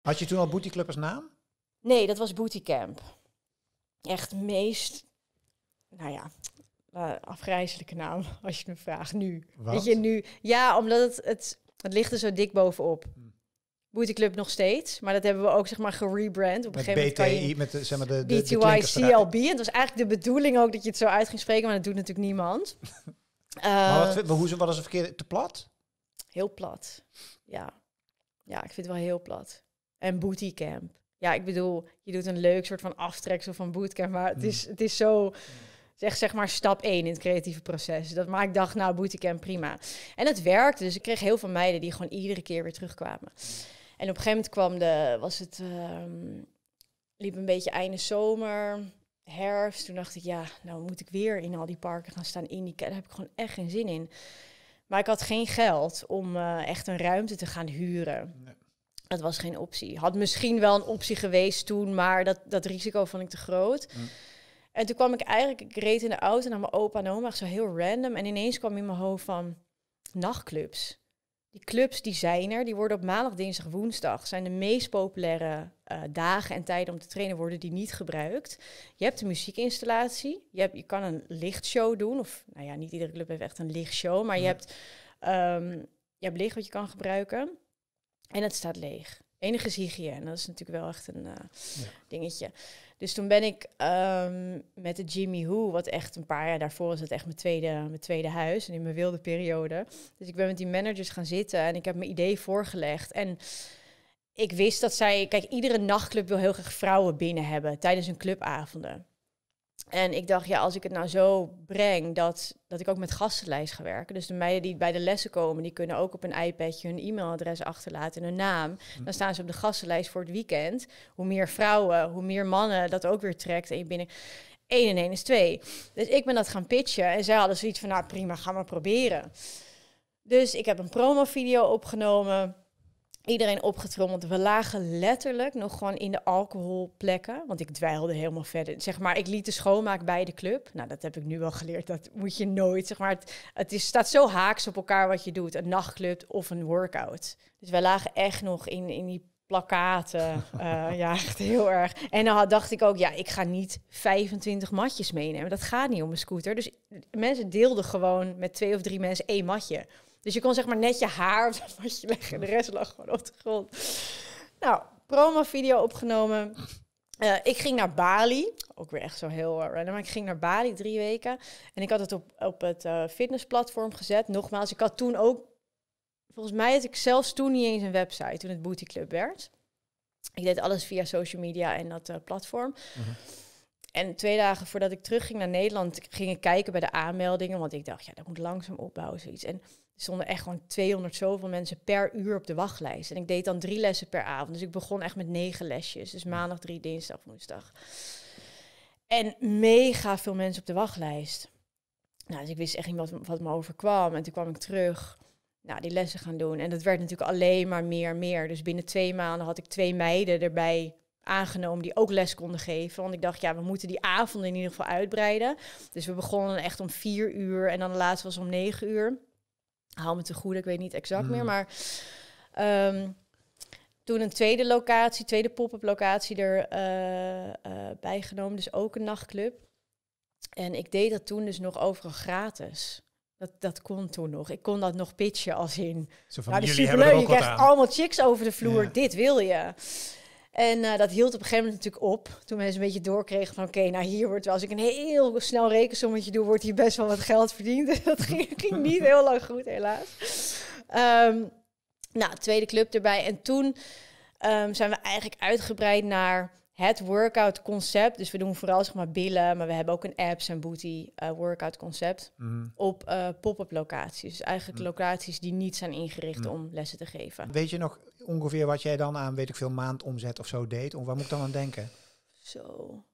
Had je toen al bootyclub als naam? Nee, dat was Bootycamp. Echt meest, nou ja, eh, afgrijzelijke naam, als je me vraagt nu. Weet je, nu. Ja, omdat het, het, het ligt er zo dik bovenop. Hm. Bootyclub nog steeds, maar dat hebben we ook zeg maar gerebrand. Op een gegeven moment BTI, kan je met de, zeg maar de, de, BTY CLB. En het was eigenlijk de bedoeling ook dat je het zo uit ging spreken, maar dat doet natuurlijk niemand. uh, maar wat, hoe wat is het verkeerde? Te plat? Heel plat. Ja. Ja, ik vind het wel heel plat en bootcamp. Ja, ik bedoel, je doet een leuk soort van aftreksel van bootcamp, maar het hmm. is, het is zo zeg, zeg maar stap één in het creatieve proces. Dat, maar ik dacht, nou, bootcamp prima. En het werkte, dus ik kreeg heel veel meiden die gewoon iedere keer weer terugkwamen. En op een gegeven moment kwam de, was het, ehm, liep een beetje einde zomer, herfst. Toen dacht ik, ja, nou moet ik weer in al die parken gaan staan. In die, daar heb ik gewoon echt geen zin in. Maar ik had geen geld om eh, echt een ruimte te gaan huren. Het was geen optie. Had misschien wel een optie geweest toen, maar dat, dat risico vond ik te groot. Mm. En toen kwam ik eigenlijk, ik reed in de auto naar mijn opa en oma, zo heel random. En ineens kwam in mijn hoofd van nachtclubs. Die clubs die zijn er, die worden op maandag, dinsdag, woensdag zijn de meest populaire eh, dagen en tijden om te trainen worden die niet gebruikt. Je hebt de muziekinstallatie, je, hebt, je kan een lichtshow doen, of nou ja, niet iedere club heeft echt een lichtshow, maar je hebt, um, je hebt licht wat je kan gebruiken. En het staat leeg. Enige hygiëne. Dat is natuurlijk wel echt een eh, dingetje. Dus toen ben ik ehm, met de Jimmy Who, wat echt een paar jaar daarvoor is het echt mijn tweede, mijn tweede huis en in mijn wilde periode. Dus ik ben met die managers gaan zitten en ik heb mijn idee voorgelegd. En ik wist dat zij, kijk, iedere nachtclub wil heel graag vrouwen binnen hebben tijdens een clubavonden. En ik dacht, ja, als ik het nou zo breng dat, dat ik ook met gastenlijst ga werken. Dus de meiden die bij de lessen komen, die kunnen ook op een iPadje hun e-mailadres achterlaten en hun naam. Hm. Dan staan ze op de gastenlijst voor het weekend. Hoe meer vrouwen, hoe meer mannen dat ook weer trekt. En je binnen 1 en 1 is 2. Dus ik ben dat gaan pitchen. En zij hadden zoiets van, nou prima, ga maar proberen. Dus ik heb een promo video opgenomen iedereen opgetrommeld. We lagen letterlijk nog gewoon in de alcoholplekken. Want ik dweilde helemaal verder. Zeg maar, ik liet de schoonmaak bij de club. Nou, dat heb ik nu wel geleerd. Dat moet je nooit. Zeg maar, het, het is, staat zo haaks op elkaar wat je doet. Een nachtclub of een workout. Dus wij lagen echt nog in, in die plakkaten. Eh, ja, echt heel erg. En dan had, dacht ik ook, ja, ik ga niet 25 matjes meenemen. Dat gaat niet om een scooter. Dus mensen deelden gewoon met twee of drie mensen één matje. Dus je kon zeg maar net je haar op dat leggen en de rest lag gewoon op de grond. Nou, promo-video opgenomen. Eh, ik ging naar Bali, ook weer echt zo heel uh, Maar ik ging naar Bali drie weken en ik had het op, op het eh, fitnessplatform gezet. Nogmaals, ik had toen ook, volgens mij had ik zelfs toen niet eens een website toen het Booty Club werd. Ik deed alles via social media en dat platform. Mhm. En twee dagen voordat ik terugging naar Nederland, ging ik kijken bij de aanmeldingen. Want ik dacht, ja, dat moet langzaam opbouwen, zoiets. En stonden echt gewoon 200 zoveel mensen per uur op de wachtlijst. En ik deed dan drie lessen per avond. Dus ik begon echt met negen lesjes. Dus maandag drie, dinsdag, woensdag. En mega veel mensen op de wachtlijst. Nou, dus ik wist echt niet wat, me overkwam. En toen kwam ik terug nou, die lessen gaan doen. En dat werd natuurlijk alleen maar meer en meer. Dus binnen twee maanden had ik twee meiden erbij aangenomen die ook les konden geven. Want ik dacht, ja, we moeten die avond in ieder geval uitbreiden. Dus we begonnen echt om vier uur en dan de laatste was om negen uur haal me te goed, ik weet niet exact meer. Mm. Maar ehm, toen een tweede locatie, tweede pop-up locatie er uh, eh, eh, bijgenomen. Dus ook een nachtclub. En ik deed dat toen dus nog overal gratis. Dat, dat kon toen nog. Ik kon dat nog pitchen als in... Zo van, nou, de superleuk. Je krijgt allemaal chicks over de vloer. Dit wil je. En eh, dat hield op een gegeven moment natuurlijk op. Toen mensen een beetje doorkregen van oké, nou hier wordt wel als ik een heel snel rekensommetje doe, wordt hier best wel wat geld verdiend. dat ging, ging, niet heel lang goed, helaas. Um, nou, tweede club erbij. En toen ehm, zijn we eigenlijk uitgebreid naar het workout concept. Dus we doen vooral zeg maar billen, maar we hebben ook een apps en booty uh, workout concept mhm. op eh, pop-up locaties. Dus eigenlijk mhm. locaties die niet zijn ingericht mhm. om lessen te geven. Weet je nog ongeveer wat jij dan aan, weet ik veel, maand omzet of zo deed? Om, waar moet ik dan aan denken? Zo.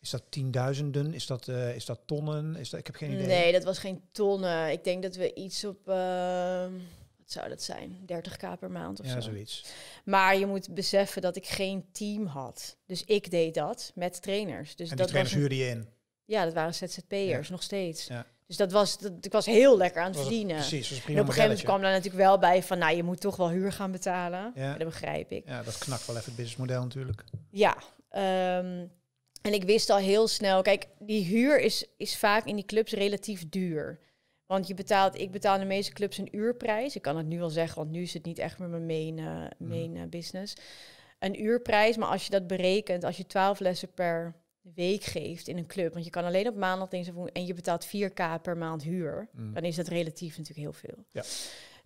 Is dat tienduizenden? Is dat, uh, is dat tonnen? Is dat, ik heb geen idee. Nee, dat was geen tonnen. Ik denk dat we iets op... Ehm, wat zou dat zijn? 30k per maand of ja, zo. zoiets. Maar je moet beseffen dat ik geen team had. Dus ik deed dat met trainers. Dus en dat trainers was je in? Ja, dat waren ZZP'ers, nog steeds. Ja. Dus dat was, dat, ik was heel lekker aan het zien Precies, en op een gegeven moment kwam daar natuurlijk wel bij van, nou, je moet toch wel huur gaan betalen. Ja. dat begrijp ik. Ja, dat knakt wel even het businessmodel natuurlijk. Ja. Ehm, en ik wist al heel snel, kijk, die huur is, is vaak in die clubs relatief duur. Want je betaalt, ik betaal de meeste clubs een uurprijs. Ik kan het nu al zeggen, want nu is het niet echt meer mijn main, uh, business. Een uurprijs, maar als je dat berekent, als je 12 lessen per week geeft in een club. Want je kan alleen op maandag, dinsdag en je betaalt 4k per maand huur. Mm. Dan is dat relatief natuurlijk heel veel. Ja.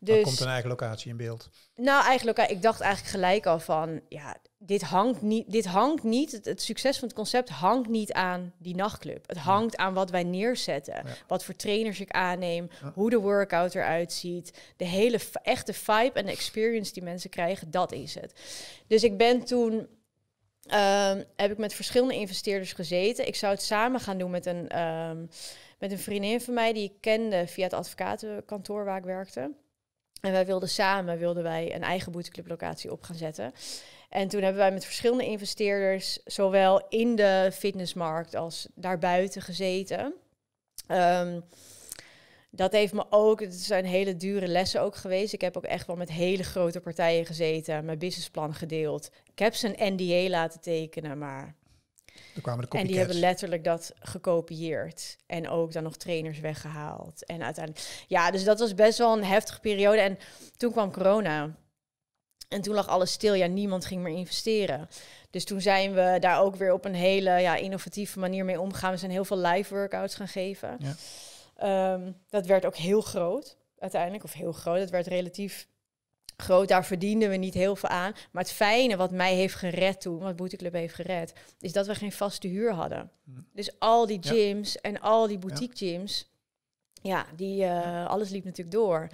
Dus, dan komt een eigen locatie in beeld. Nou, eigenlijk, ik dacht eigenlijk gelijk al van, ja, dit hangt niet, dit hangt niet het, succes van het concept hangt niet aan die nachtclub. Het hangt aan wat wij neerzetten, wat voor trainers ik aanneem, hoe de workout eruit ziet, de hele echte vibe en de experience die mensen krijgen, dat is het. Dus ik ben toen Ehm, heb ik met verschillende investeerders gezeten. Ik zou het samen gaan doen met een, ehm, met een vriendin van mij die ik kende via het advocatenkantoor waar ik werkte. En wij wilden samen wilden wij een eigen boeteclublocatie op gaan zetten. En toen hebben wij met verschillende investeerders, zowel in de fitnessmarkt als daarbuiten gezeten. Um, dat heeft me ook, het zijn hele dure lessen ook geweest. Ik heb ook echt wel met hele grote partijen gezeten, mijn businessplan gedeeld. Ik heb ze een NDA laten tekenen, maar. Er kwamen de en die hebben letterlijk dat gekopieerd. En ook dan nog trainers weggehaald. En uiteindelijk. Ja, dus dat was best wel een heftige periode. En toen kwam corona. En toen lag alles stil. Ja, niemand ging meer investeren. Dus toen zijn we daar ook weer op een hele ja, innovatieve manier mee omgegaan. We zijn heel veel live workouts gaan geven. Ja. Ehm, dat werd ook heel groot uiteindelijk, of heel groot. Dat werd relatief groot. Daar verdienden we niet heel veel aan. Maar het fijne wat mij heeft gered toen, wat Club heeft gered, is dat we geen vaste huur hadden. Mm. Dus al die gyms en al die boutique gyms, ja, die, eh, alles liep natuurlijk door.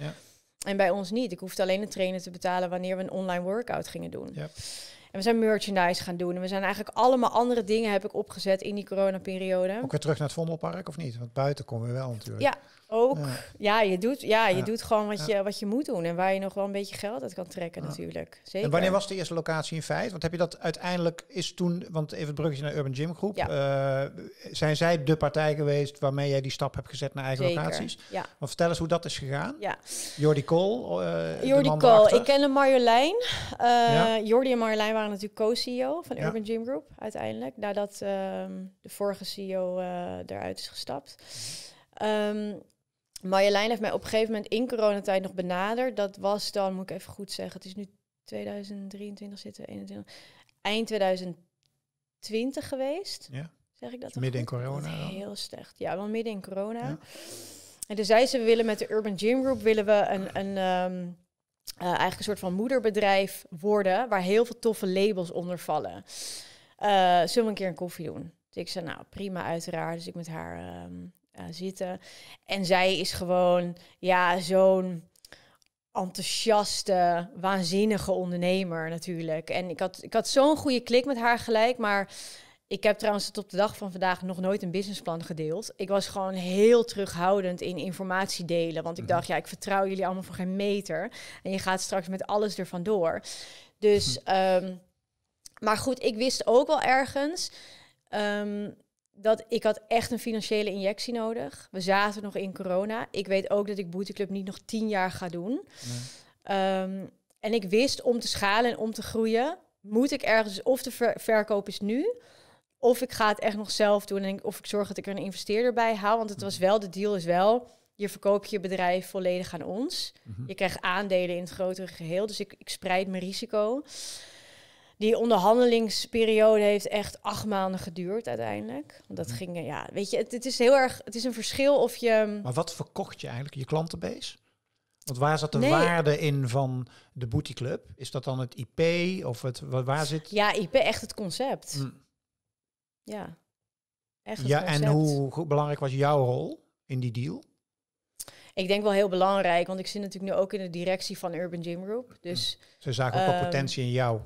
En bij ons niet. Ik hoefde alleen de trainer te betalen wanneer we een online workout gingen doen. Ja we zijn merchandise gaan doen. En we zijn eigenlijk allemaal andere dingen heb ik opgezet in die coronaperiode. Ook weer terug naar het Vondelpark of niet? Want buiten komen we wel natuurlijk. Ja, ook. Ja, je, doet, ja, je doet gewoon wat, je, wat je moet doen. En waar je nog wel een beetje geld uit kan trekken natuurlijk. Zeker. En wanneer was de eerste locatie in feite? Want heb je dat uiteindelijk is toen... Want even het bruggetje naar Urban Gym Groep. Uh, zijn zij de partij geweest waarmee jij die stap hebt gezet naar eigen locaties? Ja. Maar vertel eens hoe dat is gegaan. Ja. Jordi Kool. Uh, Jordi Kool. Ik ken Marjolein. Uh, Jordi en Marjolein waren natuurlijk co-CEO van Urban Gym Group uiteindelijk, nadat ehm, de vorige CEO eh, eruit is gestapt. Um, Marjolein heeft mij op een gegeven moment in coronatijd nog benaderd. Dat was dan, moet ik even goed zeggen, het is nu 2023 zitten, 21, eind 2020 geweest. Ja. Zeg ik dat? Dus midden in corona. Heel slecht. Ja, wel midden in corona. Ja. En toen zei ze, we willen met de Urban Gym Group willen we een, een ehm, eh, eigenlijk een soort van moederbedrijf worden, waar heel veel toffe labels onder vallen. Uh, zullen we een keer een koffie doen? Dus ik zei, nou prima, uiteraard. Dus ik met haar ehm, eh, zitten. En zij is gewoon, ja, zo'n enthousiaste, waanzinnige ondernemer natuurlijk. En ik had, ik had zo'n goede klik met haar gelijk, maar ik heb trouwens tot op de dag van vandaag nog nooit een businessplan gedeeld. Ik was gewoon heel terughoudend in informatie delen. Want ik mhm. dacht, ja, ik vertrouw jullie allemaal voor geen meter. En je gaat straks met alles ervan door. Dus, mhm. ehm, maar goed, ik wist ook wel ergens ehm, dat ik had echt een financiële injectie nodig. We zaten nog in corona. Ik weet ook dat ik Club niet nog tien jaar ga doen. Ehm, en ik wist om te schalen en om te groeien, moet ik ergens, of de verkoop is nu of ik ga het echt nog zelf doen en of ik zorg dat ik er een investeerder bij haal. Want het was mhm. wel, de deal is wel, je verkoopt je bedrijf volledig aan ons. Mhm. Je krijgt aandelen in het grotere geheel. Dus ik, ik spreid mijn risico. Die onderhandelingsperiode heeft echt acht maanden geduurd uiteindelijk. Want dat mhm. ging, ja, weet je, het, het, is heel erg, het is een verschil of je... Maar wat verkocht je eigenlijk? Je klantenbase? Want waar zat de waarde in van de Club? Is dat dan het IP of het, waar zit... Ja, IP, echt het concept. Mm. Ja, echt. Ja, en hoe belangrijk was jouw rol in die deal? Ik denk wel heel belangrijk, want ik zit natuurlijk nu ook in de directie van Urban Gym Group. Hm. Dus, ze zagen ook ehm, potentie in jou.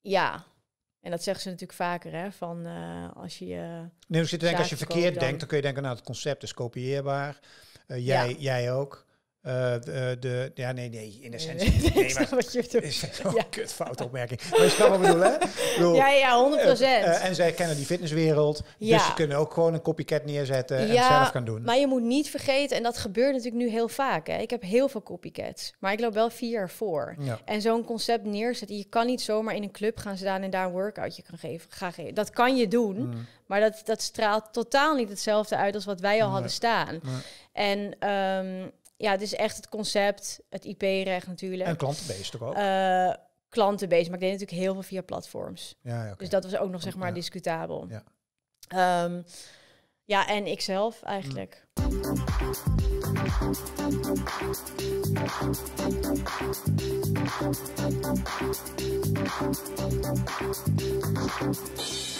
Ja, en dat zeggen ze natuurlijk vaker, hè? Van eh, als je. Uh, nee, dus je als je verkeerd denkt, dan kun je denken: nou, het concept is kopieerbaar. Uh, eh, jij, ja. jij ook. Eh, de, de, ja, nee, nee, in essentie. Nee, nee, maar, Is een ja. kutfoute opmerking. Maar je snapt wat ik bedoel, hè? ja, ja, 100%. Uh, eh, eh, en zij kennen die fitnesswereld. Dus ze kunnen ook gewoon een copycat neerzetten ja, en het zelf kan doen. Maar je moet niet vergeten, en dat gebeurt natuurlijk nu heel vaak. Hè. Ik heb heel veel copycats, maar ik loop wel vier jaar voor. En zo'n concept neerzetten, je kan niet zomaar in een club gaan staan en daar een workoutje kan geven, gaan Dat kan je doen, mm. maar dat, dat straalt totaal niet hetzelfde uit als wat wij al hadden staan. En um, ja, het is echt het concept, het IP-recht natuurlijk. En klantenbeest toch ook? Uh, eh, klantenbeest, maar ik deed natuurlijk heel veel via platforms. Ja, Dus dat was ook nog zeg maar discutabel. Ja. Ehm, ja, en ikzelf eigenlijk. Mm.